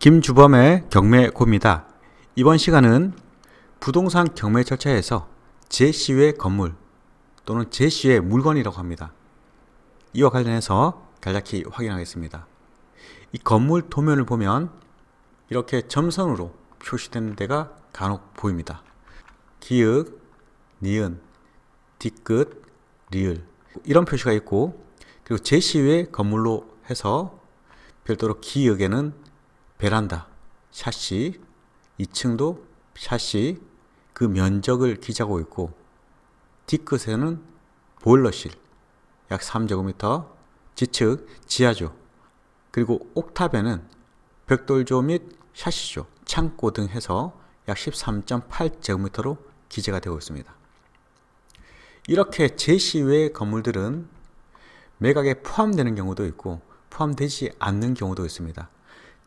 김주범의 경매고입니다. 이번 시간은 부동산 경매 절차에서 제시의 건물 또는 제시의 물건이라고 합니다. 이와 관련해서 간략히 확인하겠습니다. 이 건물 도면을 보면 이렇게 점선으로 표시되는 데가 간혹 보입니다. 기역, 니은, 뒤끝, 리을 이런 표시가 있고 그리고 제시의 건물로 해서 별도로 기역에는 베란다 샷시 2층도 샷시 그 면적을 기재하고 있고 뒤끝에는 보일러실 약 3제곱미터 지측 지하조 그리고 옥탑에는 벽돌조 및 샷시조 창고 등 해서 약 13.8제곱미터로 기재가 되고 있습니다. 이렇게 제시 외 건물들은 매각에 포함되는 경우도 있고 포함되지 않는 경우도 있습니다.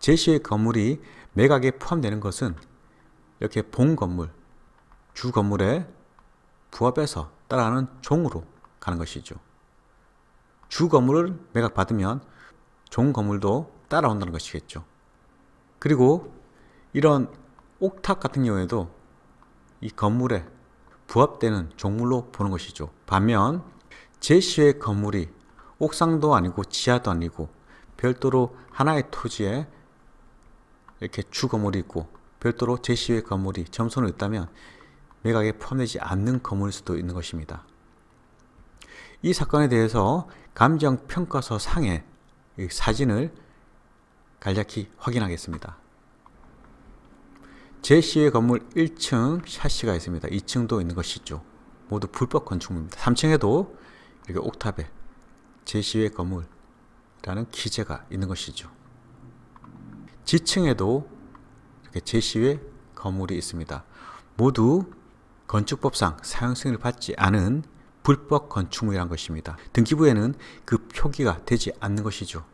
제시의 건물이 매각에 포함되는 것은 이렇게 본 건물, 주 건물에 부합 해서 따라하는 종으로 가는 것이죠. 주 건물을 매각받으면 종 건물도 따라온다는 것이겠죠. 그리고 이런 옥탑 같은 경우에도 이 건물에 부합되는 종물로 보는 것이죠. 반면 제시의 건물이 옥상도 아니고 지하도 아니고 별도로 하나의 토지에 이렇게 주 건물이 있고 별도로 제시의 건물이 점선으로 있다면 매각에 포함되지 않는 건물일 수도 있는 것입니다. 이 사건에 대해서 감정평가서 상의 사진을 간략히 확인하겠습니다. 제시의 건물 1층 샤시가 있습니다. 2층도 있는 것이죠. 모두 불법 건축물입니다. 3층에도 이렇게 옥탑에 제시의 건물이라는 기재가 있는 것이죠. 지층에도 이렇게 제시의 건물이 있습니다. 모두 건축법상 사용 승인을 받지 않은 불법 건축물이란 것입니다. 등기부에는 그 표기가 되지 않는 것이죠.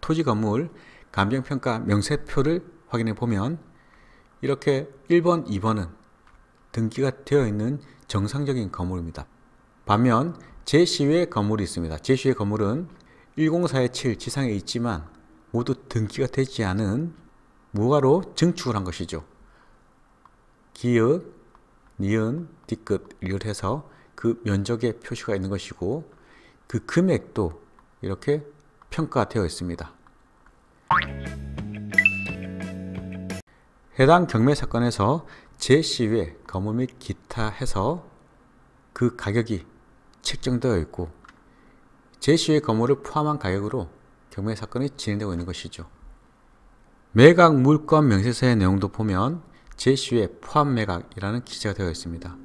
토지 건물 감정평가 명세표를 확인해 보면 이렇게 1번, 2번은 등기가 되어 있는 정상적인 건물입니다. 반면 제시외 건물이 있습니다. 제시외 건물은 104-7 지상에 있지만 모두 등기가 되지 않은 무가로 증축을 한 것이죠. 기역, 니은, D급 리을 해서 그 면적에 표시가 있는 것이고 그 금액도 이렇게 평가되어 있습니다. 해당 경매 사건에서 제시외 거무 및 기타 해서 그 가격이 책정되어 있고 제시외 거무를 포함한 가격으로 경매 사건이 진행되고 있는 것이죠. 매각 물권 명세서의 내용도 보면 제시의 포함 매각이라는 기재가 되어 있습니다.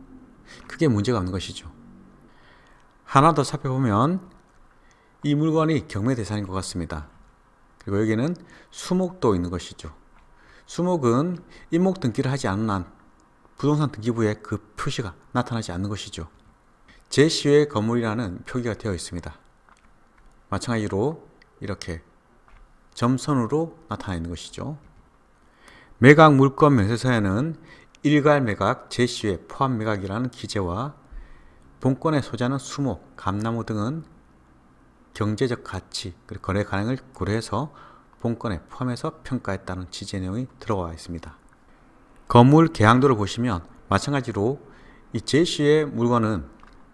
크게 문제가 없는 것이죠. 하나 더 살펴보면 이 물건이 경매 대상인 것 같습니다. 그리고 여기는 수목도 있는 것이죠. 수목은 임목 등기를 하지 않은 한 부동산 등기부에 그 표시가 나타나지 않는 것이죠. 제시의 건물이라는 표기가 되어 있습니다. 마찬가지로 이렇게 점선으로 나타내는 것이죠. 매각 물건 매수서에는 일괄 매각, 제시회, 포함 매각이라는 기재와 본권의 소자는 수목, 감나무 등은 경제적 가치, 그리고 거래 가능을 고려해서 본건에 포함해서 평가했다는 지재 내용이 들어와 있습니다. 건물 개항도를 보시면 마찬가지로 이 제시의 물건은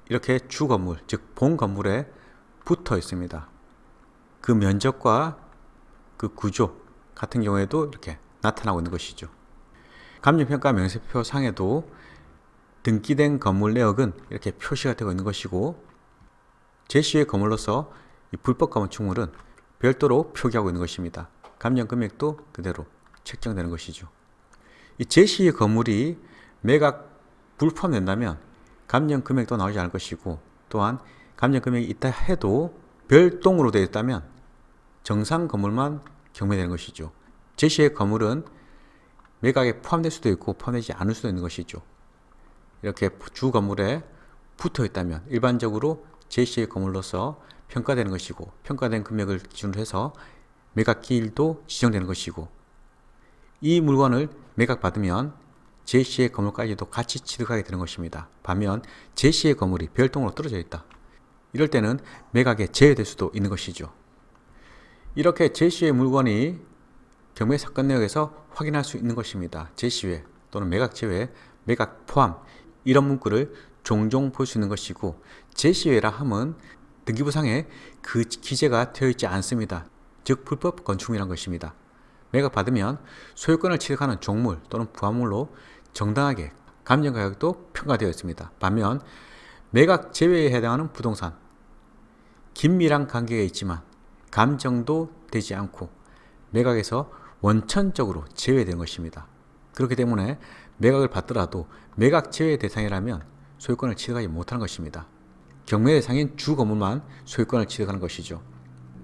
이렇게 주 건물, 즉 본 건물에 붙어 있습니다. 그 면적과 그 구조 같은 경우에도 이렇게 나타나고 있는 것이죠. 감정평가 명세표 상에도 등기된 건물 내역은 이렇게 표시가 되고 있는 것이고 제시의 건물로서 불법 건축물은 별도로 표기하고 있는 것입니다. 감정 금액도 그대로 책정되는 것이죠. 이 제시의 건물이 매각 불포함된다면 감정 금액도 나오지 않을 것이고 또한 감정 금액이 있다 해도 별동으로 되어 있다면 정상 건물만 경매되는 것이죠. 제시의 건물은 매각에 포함될 수도 있고 포함되지 않을 수도 있는 것이죠. 이렇게 주 건물에 붙어 있다면 일반적으로 제시의 건물로서 평가되는 것이고 평가된 금액을 기준으로 해서 매각 기일도 지정되는 것이고 이 물건을 매각받으면 제시의 건물까지도 같이 취득하게 되는 것입니다. 반면 제시의 건물이 별동으로 떨어져 있다. 이럴 때는 매각에 제외될 수도 있는 것이죠. 이렇게 제시의 물건이 경매 사건 내역에서 확인할 수 있는 것입니다. 제시외 또는 매각 제외, 매각 포함 이런 문구를 종종 볼 수 있는 것이고 제시외라 함은 등기부상에 그 기재가 되어 있지 않습니다. 즉 불법 건축물이란 것입니다. 매각 받으면 소유권을 취득하는 종물 또는 부화물로 정당하게 감정 가격도 평가되어 있습니다. 반면 매각 제외에 해당하는 부동산 긴밀한 관계에 있지만 감정도 되지 않고 매각에서 원천적으로 제외된 것입니다. 그렇기 때문에 매각을 받더라도 매각 제외 대상이라면 소유권을 취득하지 못하는 것입니다. 경매 대상인 주거물만 소유권을 취득하는 것이죠.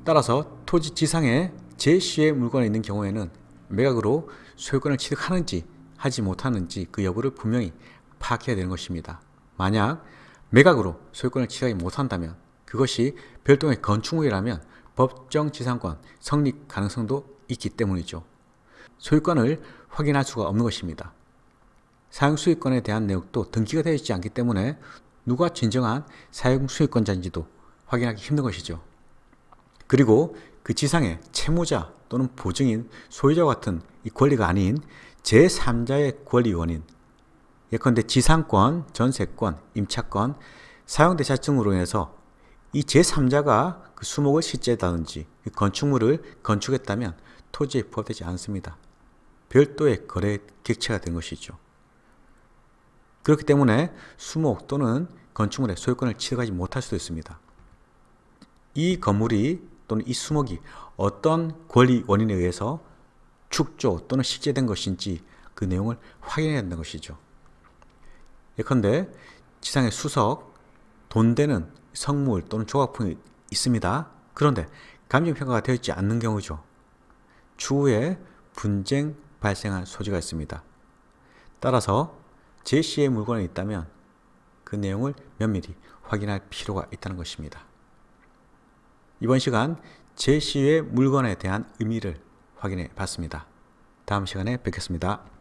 따라서 토지 지상에 제시의 물건이 있는 경우에는 매각으로 소유권을 취득하는지 하지 못하는지 그 여부를 분명히 파악해야 되는 것입니다. 만약 매각으로 소유권을 취득하지 못한다면 그것이 별도의 건축물이라면 법정 지상권 성립 가능성도 있기 때문이죠. 소유권을 확인할 수가 없는 것입니다. 사용 수익권에 대한 내용도 등기가 되어 있지 않기 때문에 누가 진정한 사용 수익권자인지도 확인하기 힘든 것이죠. 그리고 그지상의 채무자 또는 보증인 소유자 같은 이 권리가 아닌 제3자의 권리원인 예컨대 지상권, 전세권, 임차권, 사용대차 증으로 인해서 이 제3자가 그 수목을 시제다든지 건축물을 건축했다면 토지에 포함되지 않습니다. 별도의 거래 객체가 된 것이죠. 그렇기 때문에 수목 또는 건축물의 소유권을 취득하지 못할 수도 있습니다. 이 건물이 또는 이 수목이 어떤 권리 원인에 의해서 축조 또는 식재된 것인지 그 내용을 확인해야 한다는 것이죠. 예컨대 지상의 수석, 돈대는 성물 또는 조각품이 있습니다. 그런데 감정평가가 되어 있지 않는 경우죠. 추후에 분쟁 발생할 소지가 있습니다. 따라서 제시의 물건이 있다면 그 내용을 면밀히 확인할 필요가 있다는 것입니다. 이번 시간 제시의 물건에 대한 의미를 확인해 봤습니다. 다음 시간에 뵙겠습니다.